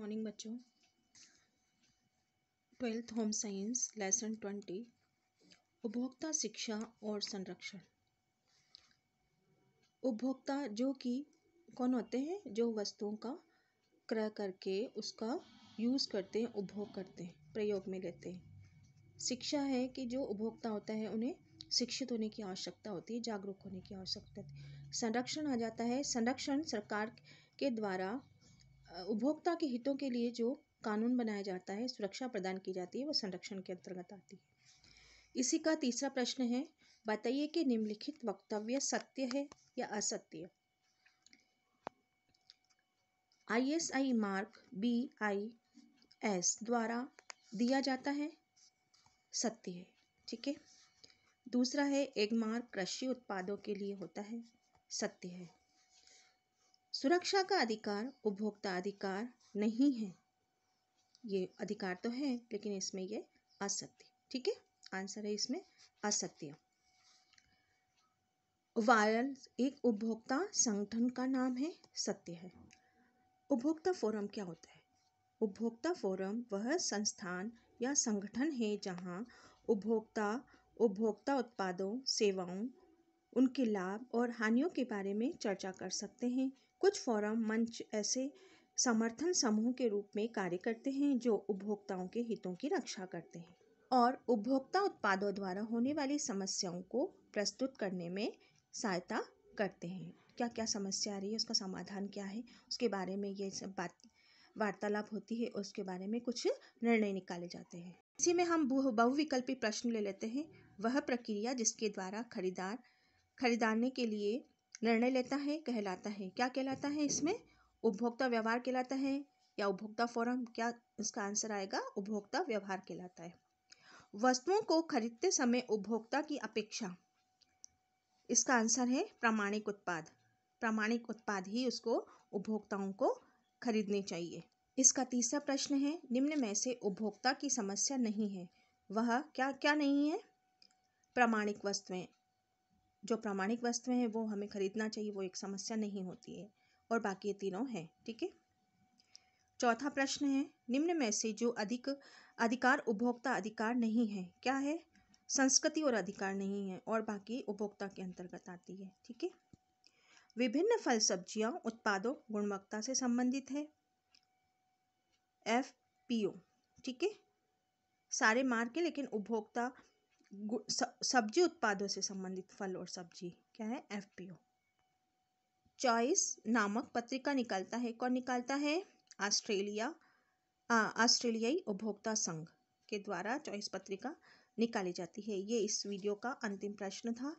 morning बच्चों twelfth home science lesson twenty उपभोक्ता शिक्षा और संरक्षण उपभोक्ता जो कि कौन होते हैं जो वस्तुओं का क्रय करके उसका यूज़ करते हैं उपभोग करते हैं प्रयोग में लेते हैं शिक्षा है कि जो उपभोक्ता होता है उन्हें शिक्षित होने की आवश्यकता होती है जागरूक होने की आवश्यकता संरक्षण आ जाता है संरक्षण सरकार के द्वारा उपभोक्ता के हितों के लिए जो कानून बनाया जाता है सुरक्षा प्रदान की जाती है वह संरक्षण के अंतर्गत आती है इसी का तीसरा प्रश्न है बताइए कि निम्नलिखित वक्तव्य सत्य है या असत्य I S I mark B I S द्वारा दिया जाता है सत्य है ठीक है दूसरा है एक मार्क कृषि उत्पादों के लिए होता है सत्य है सुरक्षा का अधिकार उपभोक्ता अधिकार नहीं है ये अधिकार तो है लेकिन इसमें ये असत्य ठीक है आंसर है इसमें असत्य वायल एक उपभोक्ता संगठन का नाम है सत्य है उपभोक्ता फोरम क्या होता है उपभोक्ता फोरम वह संस्थान या संगठन है जहां उपभोक्ता उपभोक्ता उत्पादों सेवाओं उनके लाभ और हानियों के बारे में चर्चा कर सकते हैं कुछ फोरम मंच ऐसे समर्थन समूह के रूप में कार्य करते हैं जो उपभोक्ताओं के हितों की रक्षा करते हैं और उपभोक्ता उत्पादों द्वारा होने वाली समस्याओं को प्रस्तुत करने में सहायता करते हैं क्या क्या समस्या आ रही है उसका समाधान क्या है उसके बारे में ये सब बात वार्तालाप होती है उसके बारे में कुछ निर्णय निकाले जाते हैं इसी में हम बहुविकल्पी प्रश्न ले लेते हैं वह प्रक्रिया जिसके द्वारा खरीदार खरीदारने के लिए निर्णय लेता है कहलाता है क्या कहलाता है इसमें उपभोक्ता व्यवहार कहलाता है या उपभोक्ता फोरम क्या इसका आंसर आएगा उपभोक्ता व्यवहार कहलाता है वस्तुओं को खरीदते समय उपभोक्ता की अपेक्षा इसका आंसर है प्रामाणिक उत्पाद प्रामाणिक उत्पाद ही उसको उपभोक्ताओं को खरीदने चाहिए इसका तीसरा प्रश्न है निम्न में से उपभोक्ता की समस्या नहीं है वह क्या क्या नहीं है प्रामाणिक वस्तुएं जो प्रामाणिक वस्तुएं हैं वो हमें ख़रीदना चाहिए वो एक समस्या नहीं होती है और बाकी तीनों हैं ठीक है चौथा प्रश्न है निम्न में से जो अधिक अधिकार उपभोक्ता अधिकार नहीं है क्या है संस्कृति और अधिकार नहीं है और बाकी उपभोक्ता के अंतर्गत आती है ठीक है विभिन्न फल सब्जियां उत्पादों गुणवत्ता से संबंधित है एफ पी ओ ठीक है सारे मार्ग लेकिन उपभोक्ता सब्जी उत्पादों से संबंधित फल और सब्जी क्या है एफ पी ओ चॉइस नामक पत्रिका निकालता है कौन निकालता है ऑस्ट्रेलिया ऑस्ट्रेलियाई उपभोक्ता संघ के द्वारा चॉइस पत्रिका निकाली जाती है ये इस वीडियो का अंतिम प्रश्न था